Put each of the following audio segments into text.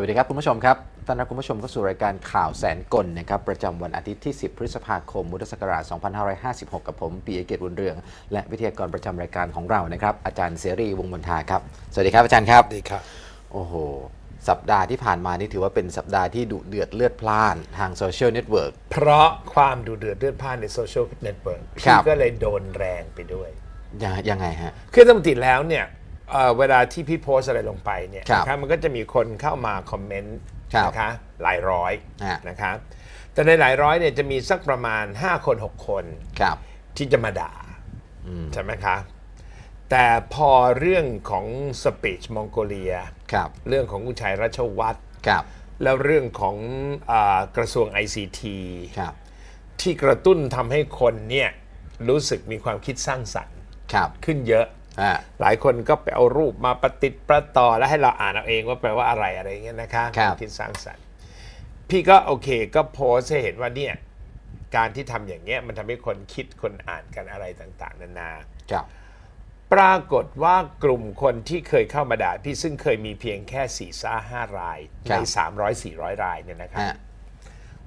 วัสดีครับคุณผู้ชมครับต้อนรับคุณผู้ชมเข้าสู่รายการข่าวแสนกลนะครับ ประจำวันอาทิตย์ที่ 10 พฤษภาคมพุทธศักราช 2556 กับผมปีเอเกตบุญเรือง และวิทยากรประจำรายการของเรานะครับอาจารย์เสรีวงมณทาครับ สวัสดีครับอาจารย์ครับ ดีครับ โอ้โห สัปดาห์ที่ผ่านมานี่ถือว่าเป็นสัปดาห์ที่ดุเดือดเลือดพล่านทางโซเชียลเน็ตเวิร์ก เพราะความดูเดือดเลือดพล่านในโซเชียลเน็ตเวิร์กพี่ก็เลยโดนแรงไปด้วย ยังไงฮะคือมมติแล้วเนี่ยเวลาที่พี่โพสอะไรลงไปเนี่ยนะครับมันก็จะมีคนเข้ามาคอมเมนต์นะคะหลายร้อยนะครับแต่ในหลายร้อยเนี่ยจะมีสักประมาณ 5 คน 6 คนคที่จะมาด่าใช่ไหมคะ แต่พอเรื่องของสปีชมองโกเลียเรื่องของกุชัยรัชวัตรแล้วเรื่องของอกระทรวง ICT ครับที่กระตุ้นทำให้คนเนี่ยรู้สึกมีความคิดสร้างสรรค์ขึ้นเยอะหลายคนก็ไปเอารูปมาประติดประต่อแล้วให้เราอ่านเอาเองว่าแปลว่าอะไรอะไรเงี้ยนะคะคามคิดสร้างสรรค์พี่ก็โอเค ก็โพสให้เห็นว่าเนี่ย การที่ทำอย่างเงี้ย มันทำให้คนคิดคนอ่านกันอะไรต่าง ๆนานาครับ ปรากฏว่ากลุ่มคนที่เคยเข้ามาด่าพี่ซึ่งเคยมีเพียงแค่สี่ซ่าห้ารายในสามร้อยสี่ร้อยรายเนี่ยนะครับ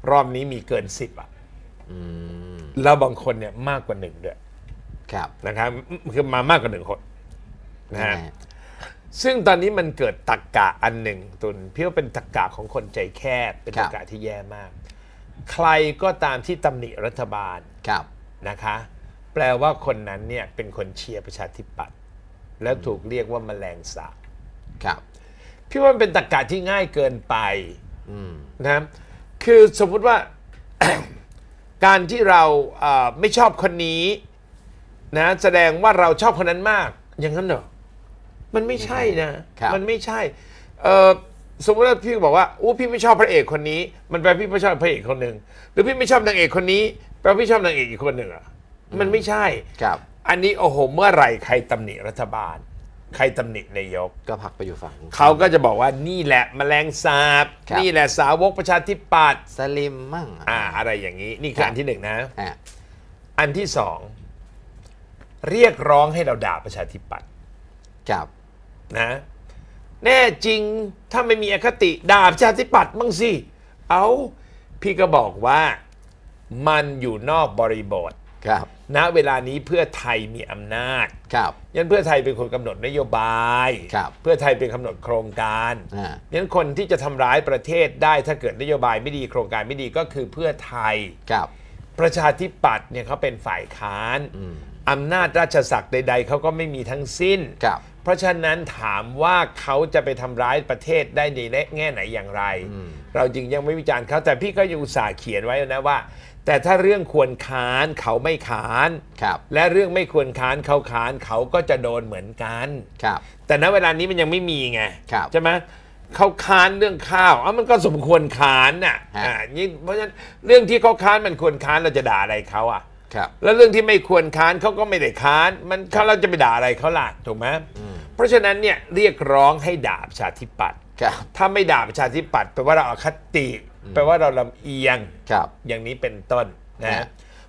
รอบนี้มีเกินสิบอ่ะแล้วบางคนเนี่ยมากกว่าหนึ่งด้วยครับนะครับคือมามากกว่าหนึ่งคนนะฮะซึ่งตอนนี้มันเกิดตักกะอันหนึ่งตุนพี่ว่าเป็นตักกะของคนใจแคบเป็นตักกะที่แย่มาก ใครก็ตามที่ตำหนิรัฐบาลครับนะคะแปลว่าคนนั้นเนี่ยเป็นคนเชียร์ประชาธิปัตย์แล้วถูกเรียกว่าแมลงสาบครับพี่ว่าเป็นตักกะที่ง่ายเกินไปนะคือสมมุติว่าการที่เราไม่ชอบคนนี้นะแสดงว่าเราชอบคนนั้นมากอย่างนั้นเหรอมันไม่ใช่นะมันไม่ใช่ เอสมมติว่าพี่บอกว่าอู้พี่ไม่ชอบพระเอกคนนี้ มันแปลพี่ไม่ชอบพระเอกคนหนึ่งหรือพี่ไม่ชอบนางเอกคนนี้แปลพี่ชอบนางเอกอีกคนหนึ่งอ่ะมันไม่ใช่ ครับ อันนี้โอ้โหเมื่อไหร่ ใครตำหนิรัฐบาล ใครตำหนินายกก็พักไปอยู่ฝั่งเขาก็จะบอกว่านี่แหละแมลงสาบนี่แหละสาวกประชาธิปัตย์สลิมมั่งอ่าอะไรอย่างนี้ นี่คืออันที่หนึ่งนะ อันที่สองเรียกร้องให้เราด่าประชาธิปัตย์ครับนะแน่จริงถ้าไม่มีอคติด่าประชาธิปัตย์บ้างสิเอาพี่ก็บอกว่ามันอยู่นอกบริบทครับ ณเวลานี้เพื่อไทยมีอำนาจ ครับยันเพื่อไทยเป็นคนกำหนดนโยบายครับ เพื่อไทยเป็นกำหนดโครงการยันคนที่จะทำร้ายประเทศได้ถ้าเกิดนโยบายไม่ดีโครงการไม่ดีก็คือเพื่อไทยครับประชาธิปัตย์เนี่ยเขาเป็นฝ่ายค้านอำนาจราชศักดิ์ใดๆเขาก็ไม่มีทั้งสิ้น เพราะฉะนั้นถามว่าเขาจะไปทำร้ายประเทศได้ในแง่ไหนอย่างไร เราจึงยังไม่วิจารณ์เขาแต่พี่ก็ยังอุตส่าห์เขียนไว้นะว่า แต่ถ้าเรื่องควรค้านเขาไม่ค้าน และเรื่องไม่ควรค้านเขาค้านเขาก็จะโดนเหมือนกันแต่ณเวลานี้มันยังไม่มีไงใช่ไหมเขาค้านเรื่องข้าวอ้ามันก็สมควรค้านน่ะะอ่านี่เพราะฉะนั้นเรื่องที่เขาค้านมันควรค้านเราจะด่าอะไรเขาอ่ะครับแล้วเรื่องที่ไม่ควรค้านเขาก็ไม่ได้ค้าน มันเขาเราจะไปด่าอะไรเขาล่ะถูกไหมเพราะฉะนั้นเนี่ยเรียกร้องให้ด่าประชาธิปัตย์ครับ ถ้าไม่ด่าประชาธิปัตย์แปลว่าเราอาคติ แปลว่าเราลำเอียงครับอย่างนี้เป็นต้น นะ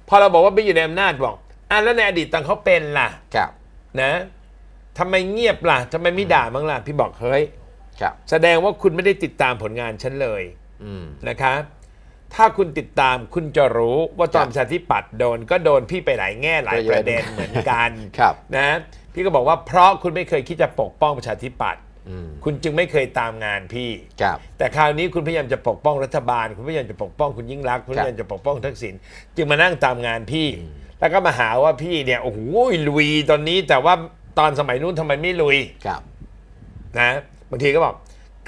พอเราบอกว่าไม่อยู่ในอำนาจบอกอ่ะแล้วในอดีตตอนเขาเป็นล่ะ ครับ นะทำไมเงียบล่ะทำไมไม่ด่าบ้างล่ะพี่บอกเฮ้ยครับ แสดงว่าคุณไม่ได้ติดตามผลงานฉันเลย อืนะครับถ้าคุณติดตามคุณจะรู้ว่าตอนชาติปัดโดนก็โดนพี่ไปหลายแง่หลายประเด็นเหมือนกันนะ พี่ก็บอกว่าเพราะคุณไม่เคยคิดจะปกป้องประชาธิปัตย์คุณจึงไม่เคยตามงานพี่ แต่คราวนี้คุณพยายามจะปกป้องรัฐบาลคุณพยายามจะปกป้องคุณยิ่งรักคุณพยายามจะปกป้องทักษิณจึงมานั่งตามงานพี่ แล้วก็มาหาว่าพี่เนี่ยโอ้โหลุยตอนนี้ แต่ว่าตอนสมัยนู้นทำไมไม่ลุยนะบางทีก็บอก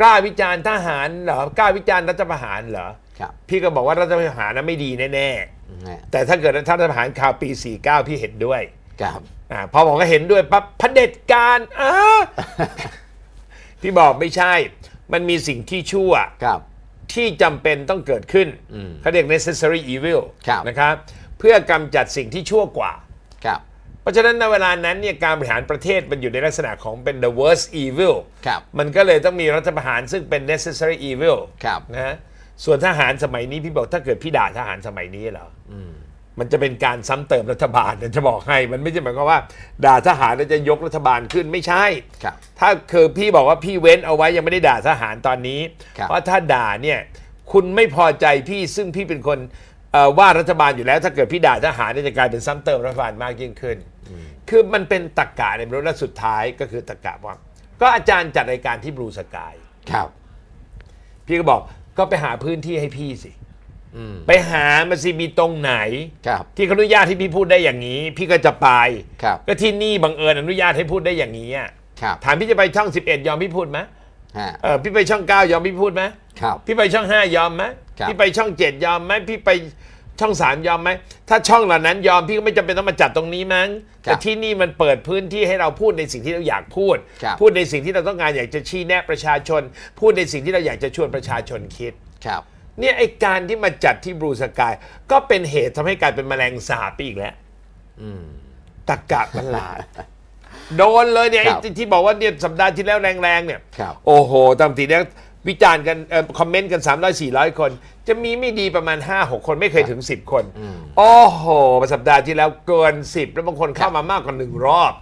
กล้าวิจารณ์ทหารเหรอกล้าวิจารณ์รัฐประหารเหรอพี่ก็บอกว่ารัฐประหารนั้นไม่ดีแน่ๆแต่ถ้าเกิดรัฐประหารข่าวปี 49 พี่เห็นด้วยครับอพอผมก็เห็นด้วยปั๊บเผด็จการอ่พี่บอกไม่ใช่มันมีสิ่งที่ชั่วครับ ที่จำเป็นต้องเกิดขึ้นเขาเรียก necessary evil นะครับ เพื่อกำจัดสิ่งที่ชั่วกว่า ครับ เพราะฉะนั้นในเวลานั้นเนี่ยการบริหารประเทศมันอยู่ในลักษณะของเป็น the worst evil มันก็เลยต้องมีรัฐประหารซึ่งเป็น necessary evil นะส่วนทหารสมัยนี้พี่บอกถ้าเกิดพี่ด่าทหารสมัยนี้เหรออืมมันจะเป็นการซ้ำเติมรัฐบาลจะบอกให้ มันไม่ใช่หมายความว่า ด่าทหารแล้วจะยกรัฐบาลขึ้นไม่ใช่ ครับ ถ้าคือพี่บอกว่าพี่เว้นเอาไว้ยังไม่ได้ด่าทหารตอนนี้เพราะถ้าด่าเนี่ย คุณไม่พอใจพี่ซึ่งพี่เป็นคนว่ารัฐบาลอยู่แล้ว ถ้าเกิดพี่ด่าทหารนี่จะกลายเป็นซ้ำเติมรัฐบาลมากยิ่งขึ้นคือมันเป็นตะกกะในรุ่นและสุดท้ายก็คือตะกกะว่าก็อาจารย์จัดรายการที่บลูสกายครับ พี่ก็บอกก็ไปหาพื้นที่ให้พี่สิไปหามาสิมีตรงไหน ครับที่เขาอนุญาตที่พี่พูดได้อย่างนี้ พี่ก็จะไปครับ ก็ที่นี่บังเอิญอนุญาตให้พูดได้อย่างนี้อะครับถามพี่จะไปช่อง 11 ยอมพี่พูดไหมเออพี่ไปช่อง 9 ยอมพี่พูดไหมครับพี่ไปช่อง 5 ยอมไหมพี่ไปช่อง 7 ยอมไหมพี่ไปช่องสามยอมไหมถ้าช่องเหล่านั้นยอมพี่ก็ไม่จำเป็นต้องมาจัดตรงนี้มั้งแต่ที่นี่มันเปิดพื้นที่ให้เราพูดในสิ่งที่เราอยากพูด พูดในสิ่งที่เราต้องการอยากจะชี้แนะประชาชน พูดในสิ่งที่เราอยากจะชวนประชาชนคิดครับ เนี่ยไอการที่มาจัดที่บรูสกาย ก็เป็นเหตุทำให้กลายเป็นแมลงสาบอีกแล้วตะกะประหลาดโดนเลยเนี่ยที่บอกว่าเนี่ยสัปดาห์ที่แล้วแรงๆเนี่ย โอ้โหตามทีเนี่ยวิจารณ์กันคอมเมนต์กัน 300้อยคน จะมีไม่ดีประมาณ 5 6 คนไม่เคยถึง 10 คน โอ้โหสัปดาห์ที่แล้วเกิน 10 แล้วบางคนเข้ามามากกว่าหนึ่งรอบ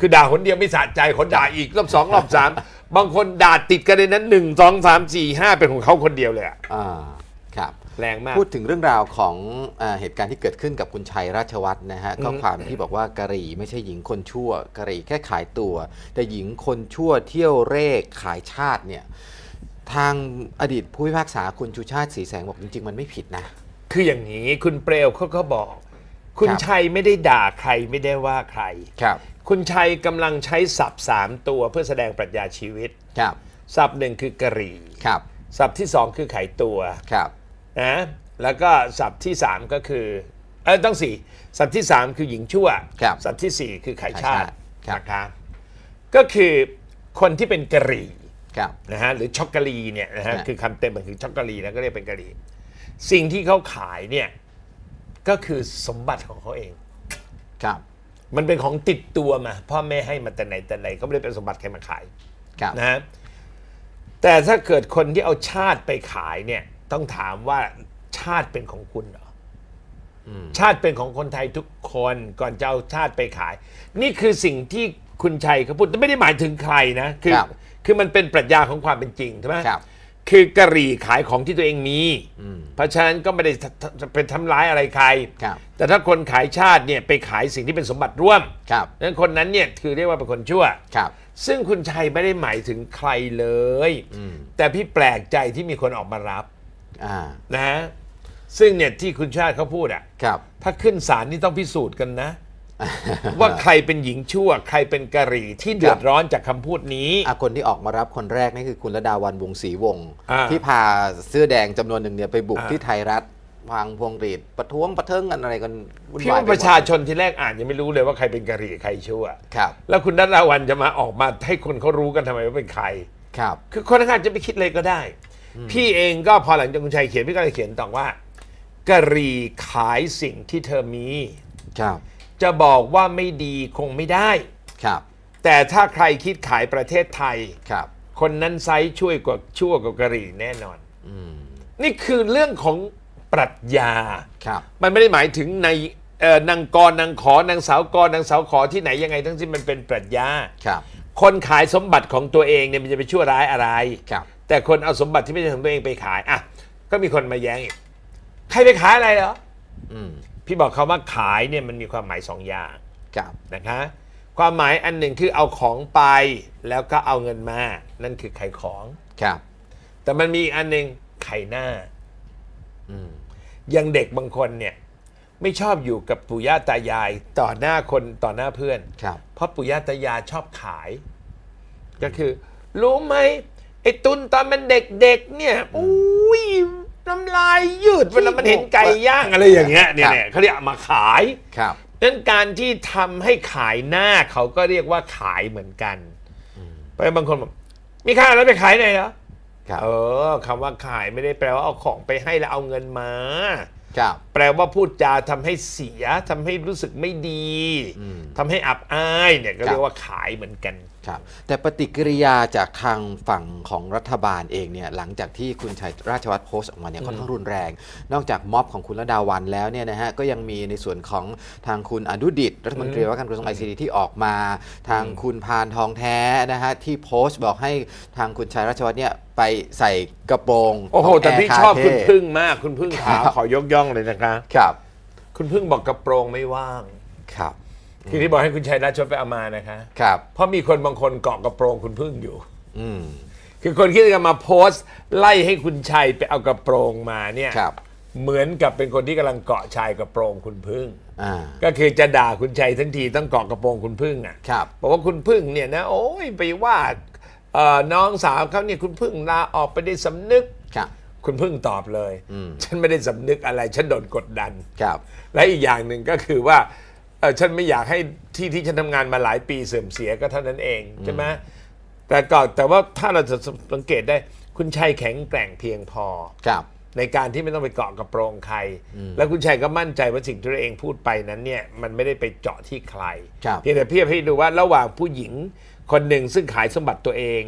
คือด่าคนเดียวไม่สะใจคนด่าอีกรอบสองรอบสามบางคนด่าติดกันในนั้นหนึ่งสองสามสี่ห้าเป็นของเขาคนเดียวเลย อ่ะครับแรงมาก พูดถึงเรื่องราวของเหตุการณ์ที่เกิดขึ้นกับคุณชัยราชวัฒนนะฮะ ข้อความที่บอกว่ากะหรี่ไม่ใช่หญิงคนชั่วกะหรี่แค่ขายตัว แต่หญิงคนชั่วเที่ยวเร่ขายชาติเนี่ยทางอดีตผู้พิพากษาคุณ ชูชาติ สีแสง บอกจริง ๆ มันไม่ผิดนะ คืออย่างนี้คุณเปลวเขาก็บอก คุณชัยไม่ได้ด่าใครไม่ได้ว่าใครครับ คุณชัยกำลังใช้ศัพท์สามตัวเพื่อแสดงปรัชญาชีวิตครับศัพท์หนึ่งคือกะหรี่ครับศัพท์ที่สองคือไขตัวครับนะแล้วก็ศัพท์ที่สามก็คือ เออต้องสี่ศัพท์ที่สามคือหญิงชั่วศัพท์ที่สี่คือไขชาตินะครับก็คือคนที่เป็นกะหรี่นะฮะหรือช็อกโกแลีเนี่ยนะฮะคือคำเต็มมันคือช็อกโกแลีแล้วก็เรียกเป็นกะหรี่สิ่งที่เขาขายเนี่ยก็คือสมบัติของเขาเองครับ มันเป็นของติดตัวมาพ่อแม่ให้มาแต่ไหนแต่ไรเขาไม่ได้เป็นสมบัติใครมาขายครับนะฮะแต่ถ้าเกิดคนที่เอาชาติไปขายเนี่ย ต้องถามว่าชาติเป็นของคุณเหรอชาติเป็นของคนไทยทุกคนก่อนจะเอาชาติไปขาย นี่คือสิ่งที่คุณชัยเขาพูดแต่ไม่ได้หมายถึงใครนะคือคคือมันเป็นปรัชญาของความเป็นจริงใช่ไหมครับ คือกะหรี่ขายของที่ตัวเองมี เพราะฉะนั้นก็ไม่ได้เป็นทำร้ายอะไรใคร แต่ถ้าคนขายชาติเนี่ยไปขายสิ่งที่เป็นสมบัติร่วมันั้นคนนั้นเนี่ยคือเรียกว่าเป็นคนชั่ว ครับ ซึ่งคุณชัยไม่ได้หมายถึงใครเลย แต่พี่แปลกใจที่มีคนออกมารับนะ ซึ่งเนี่ยที่คุณชาติเขาพูดอ่ะถ้าขึ้นศาลนี่ต้องพิสูจน์กันนะว่าใครเป็นหญิงชั่ว ใครเป็นกะหรี่ที่เดือดร้อนจากคำพูดนี้คนที่ออกมารับคนแรกนี่คือคุณระดาวันวงศศรีวงศ์ที่พาเสื้อแดงจำนวนหนึ่งเนี่ยไปบุกที่ไทยรัฐ วางพวงรีดประท้วงประเทิงกันอะไรกันพี่ว่าประชาชนที่แรกอ่านยังไม่รู้เลยว่าใครเป็นกะหรี่ใครชั่วครับแล้วคุณระดาวันจะมาออกมาให้คนเขารู้กันทำไมว่าเป็นใครครับ คือคนข้างจะไปคิดเลยก็ได้ พี่เองก็พอหลังจากคุณชัยเขียนพี่ก็เลยเขียนต่อว่ากะหรี่ขายสิ่งที่เธอมี ครับจะบอกว่าไม่ดีคงไม่ได้ครับ แต่ถ้าใครคิดขายประเทศไทยครับ คนนั้นไซส์ช่วยกว่าชั่วกว่ากะหรี่แน่นอนอนี่คือเรื่องของปรัชญาครับ มันไม่ได้หมายถึงในนางกรนางขอนางสาวกรนางสาวขอที่ไหนยังไงทั้งสิ้นมันเป็นปรัชญาครับ คนขายสมบัติของตัวเองเนี่ยมันจะไปชั่วร้ายอะไรครับ แต่คนเอาสมบัติที่ไม่ใช่ของตัวเองไปขายอ่ะ ก็มีคนมาแย้งอีก ใครไปขายอะไรเหรออืมพี่บอกเขาว่าขายเนี่ยมันมีความหมายสองอย่างครับนะคะความหมายอันหนึ่งคือเอาของไปแล้วก็เอาเงินมา นั่นคือขายของครับ แต่มันมีอันหนึ่งขายหน้าอย่างเด็กบางคนเนี่ยไม่ชอบอยู่กับปู่ย่าตายายต่อหน้าคนต่อหน้าเพื่อนครับ เพราะปู่ย่าตายายชอบขาย ก็คือรู้ไหมไอ้ตุนตอนมันเด็กๆเนี่ยอุ้ยน้ำลายยืดเวลามันเห็นไก่ย่างอะไรอย่างเงี้ยเนี่ยเขาเรียกมาขาย ครับนั่การที่ทำให้ขายหน้าเขาก็เรียกว่าขายเหมือนกันไปบางคนบอกมีค่าแล้วไปขายไหนเหรอรเออคำว่าขายไม่ได้แปลว่าเอาของไปให้แล้วเอาเงินมา ครับ แปลว่าพูดจาทำให้เสียทำให้รู้สึกไม่ดีทำทำให้อับอายเนี่ยก็เรียกว่าขายเหมือนกันครับแต่ปฏิกิริยาจากทางฝั่งของรัฐบาลเองเนี่ยหลังจากที่คุณชัยราชวัตรโพสต์ออกมาเนี่ยค่อนข้างรุนแรง นอกจากม็อบของคุณระดาวันแล้วเนี่ยนะฮะก็ยังมีในส่วนของทางคุณอนุดิตรัฐมนตรีว่าการกระทรวงไอซีดีที่ออกมา ทางคุณพานทองแท้นะฮะที่โพสต์บอกให้ทางคุณชัยราชวัตรเนี่ยไปใส่กระโปรงโอ้โหแต่พี่ชอบคุณพึ่งมากคุณพึ่งขาขอยกย่องเลยนะคะครับ คุณพึ่งบอกกระโปรงไม่ว่างครับที่ที่บอกให้คุณชัยนัทช่วยไปเอามานะคะครับเพราะมีคนบางคนเกาะกระโปรงคุณพึ่งอยู่ อืคือคนที่จะมาโพสต์ ไล่ให้คุณชัยไปเอากระโปรงมาเนี่ยครับ เหมือนกับเป็นคนที่กำลังเกาะชายกระโปรงคุณพึ่งก็คือจะด่าคุณชัยทั้งทีต้องเกาะกระโปรงคุณพึ่งอ่ะบบอกว่าคุณพึ่งเนี่ยนะโอ้ยไปว่า น้องสาวเขาเนี่ยคุณพึ่งลาออกไปได้สำนึกครับ คุณพึ่งตอบเลยฉันไม่ได้สำนึกอะไรฉันโดนกดดันครับ และอีกอย่างหนึ่งก็คือว่าเออฉันไม่อยากให้ที่ที่ฉันทำงานมาหลายปีเสื่อมเสียก็เท่านั้นเอง ใช่ไหมแต่ก็แต่ว่าถ้าเราจะสังเกตได้คุณชัยแข็งแกร่งเพียงพอ ครับ ในการที่ไม่ต้องไปเกาะกับโปรงใคร แล้วคุณชัยก็มั่นใจว่าสิ่งที่ตัวเองพูดไปนั้นเนี่ยมันไม่ได้ไปเจาะที่ใครเพียงแต่เพียบให้ดูว่าระหว่างผู้หญิงคนหนึ่งซึ่งขายสมบัติตัวเอง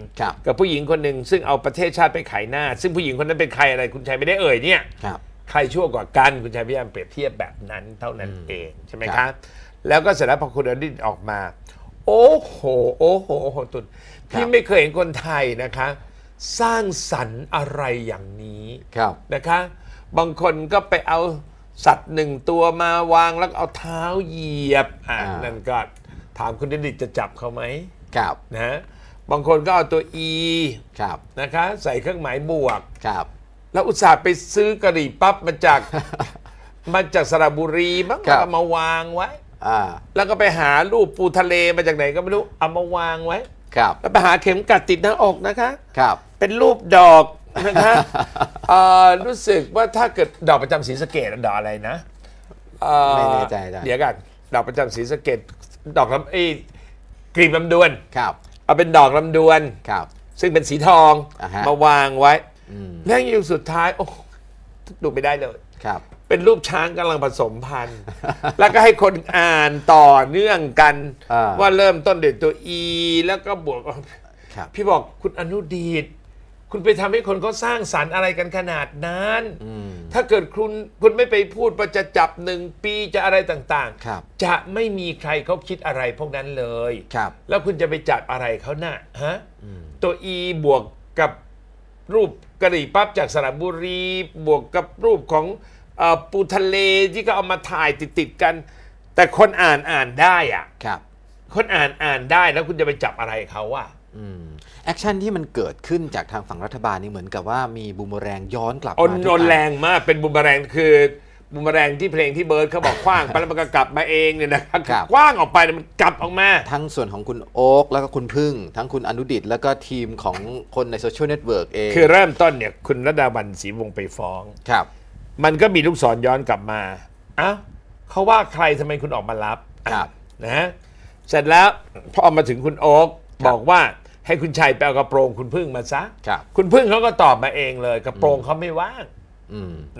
กับผู้หญิงคนหนึ่งซึ่งเอาประเทศชาติไปขายหน้า ซึ่งผู้หญิงคนนั้นเป็นใครอะไร คุณชัยไม่ได้เอ่ยเนี่ยครับใครชั่วกว่ากันคุณชายพิยามเปรียบเทียบแบบนั้นเท่านั้นเองใช่ไหมครับแล้วก็เสร็จแล้วพอคุณอดินออกมาโอ้โห โอ้โห โอ้โหตุนพี่ไม่เคยเห็นคนไทยนะคะ สร้างสรรค์อะไรอย่างนี้ครับนะคะบางคนก็ไปเอาสัตว์หนึ่งตัวมาวางแล้วเอาเท้าเหยียบอ่านั่นก็ถามคุณดิดิจะจับเขาไหมครับนะบางคนก็เอาตัวอีครับนะคะใส่เครื่องหมายบวกครับแล้วอุตส่าห์ไปซื้อกะหรี่ปั๊บมาจากมาจากสระบุรีบ้างเอามาวางไว้อแล้วก็ไปหารูปปูทะเลมาจากไหนก็ไม่รู้ เอามาวางไว้ ครับแล้วไปหาเข็มกัดติดหน้าอกนะคะ ครับ เป็นรูปดอกนะคะรู้สึกว่าถ้าเกิดดอกประจำศรีสะเกดดอกอะไรนะไม่แน่ใจอายเดี๋ยวกันดอกประจำศรีสะเกดดอกลำไอ้กลีบลำดวนครับ เอาเป็นดอกลำดวนครับ ซึ่งเป็นสีทองอมาวางไว้แม่งอยู่สุดท้ายโอ้ดูไม่ได้เลยครับ เป็นรูปช้างกำลังผสมพันธุ์แล้วก็ให้คนอ่านต่อเนื่องกัน ว่าเริ่มต้นเด็ดตัวอีแล้วก็บวกพี่บอกคุณอนุดีต คุณไปทำให้คนเขาสร้างสารรค์อะไรกันขนาดนั้นถ้าเกิดคุณคุณไม่ไปพูดว่าจะจับหนึ่งปี จะอะไรต่างๆจะไม่มีใครเขาคิดอะไรพวกนั้นเลยครับ แล้วคุณจะไปจับอะไรเขาน่าฮะตัวอีบวกกับรูปกะหรี่ปั๊บจากสระบุรีบวกกับรูปของอปูทะเลที่ก็เอามาถ่ายติดๆกัน แต่คนอ่านอ่านได้อะครับ คนอ่านอ่านได้แล้วคุณจะไปจับอะไรเขาว่าอืมแอคชั่นที่มันเกิดขึ้นจากทางฝั่งรัฐบาลนี่เหมือนกับว่ามีบูมแรงย้อนกลับมาออนแรงมาก เป็นบูมแรงคือบูมแรงที่เพลงที่เบิร์ดเขาบอกคว้างไปแล้วมันก็กลับมาเองเนี่ยนะครับคว้างออกไปแมันกลับออกมา ทั้งส่วนของคุณโอ๊กแล้วก็คุณพึ่ง ทั้งคุณอนุดิตแล้วก็ทีมของคนในโซเชียลเน็ตเวิร์กเองคือเริ่มต้นเนี่ยคุณระดาวันศรีวงศ์ไปฟ้องครับ มันก็มีลูกศรย้อนกลับมาอ้าวเขาว่าใครทำไมคุณออกมารับครับนะเสร็จแล้วพอมาถึงคุณโอ๊กบอกว่าให้คุณชัยไปเอากระโปรง คุณพึ่งมาซะครับคุณพึ่งเขาก็ตอบมาเองเลยกระโปรงเขาไม่ว่าง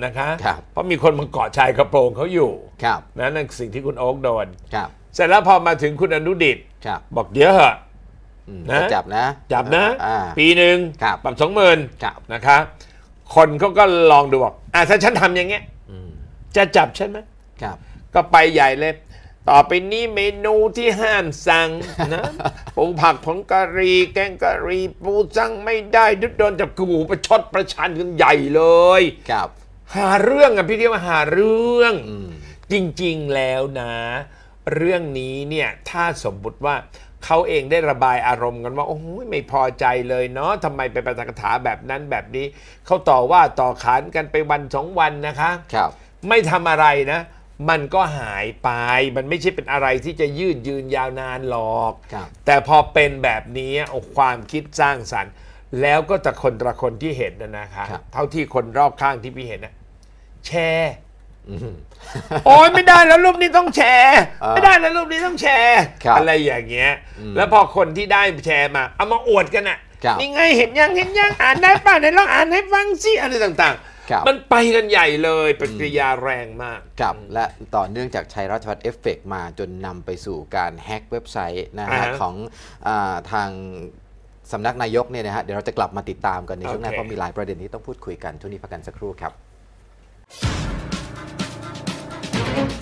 นะคะเพราะมีคนมาเกาะชายกระโปรงเขาอยู่นะนั่นสิ่งที่คุณโอ๊กโดนเสร็จแล้วพอมาถึงคุณอนุดิตบอกเดี๋ยวเหอะนะจับนะ จับนะ ปีหนึ่งปรับสองหมื่นนะคะคนเขาก็ลองดูบอกอ่ะถ้าฉันทำอย่างเงี้ยจะจับฉันไหมก็ไปใหญ่เลยต่อไปนี้เมนูที่ห้ามสั่งนะปูผักผงกะหรี่แกงกะหรี่ปูสั่งไม่ได้ดุดโดนจับกูประชดประชันกันใหญ่เลย ครับ หาเรื่องอ่ะพี่เรียกว่าหาเรื่อง จริงๆแล้วนะ เรื่องนี้เนี่ย ถ้าสมมติว่าเขาเองได้ระบายอารมณ์กันว่าโอ้โหไม่พอใจเลยเนาะทำไมไปประทกถาแบบนั้นแบบนี้เขาต่อว่าต่อขานกันไปวันสองวันนะคะ ครับไม่ทำอะไรนะมันก็หายไป มันไม่ใช่เป็นอะไรที่จะยืดยืนยาวนานหรอกรแต่พอเป็นแบบนี้ความคิดสร้างสรรค์ แล้วก็จากคนตะคนที่เห็นนะคะรับ เท่าที่คนรอบข้างที่พี่เห็นนะแชร์อโอ้ยไม่ได้แล้ว รูปนี้ต้องแชร์ไม่ได้แล้ว รูปนี้ต้องแชร์อะไรอย่างเงี้ย แล้วพอคนที่ได้แชร์มาเอามาอวดกันอ่ะนี่ไงเห็นยังเห็นยังอ่านได้ป่ะไหนลองอ่านให้ฟังสิอะไรต่าง ๆมันไปกันใหญ่เลยปฏิกิริยาแรงมากครับ และต่อเนื่องจากชัยรัชวัฒน์เอฟเฟกมาจนนำไปสู่การแฮ็กเว็บไซต์นะฮะของอทางสำนักนายกเนี่ยนะฮะเดี๋ยวเราจะกลับมาติดตามกันในช่วงหน้าเเพราะมีหลายประเด็นที่ต้องพูดคุยกันช่วงนี้พักกันสักครู่ครับ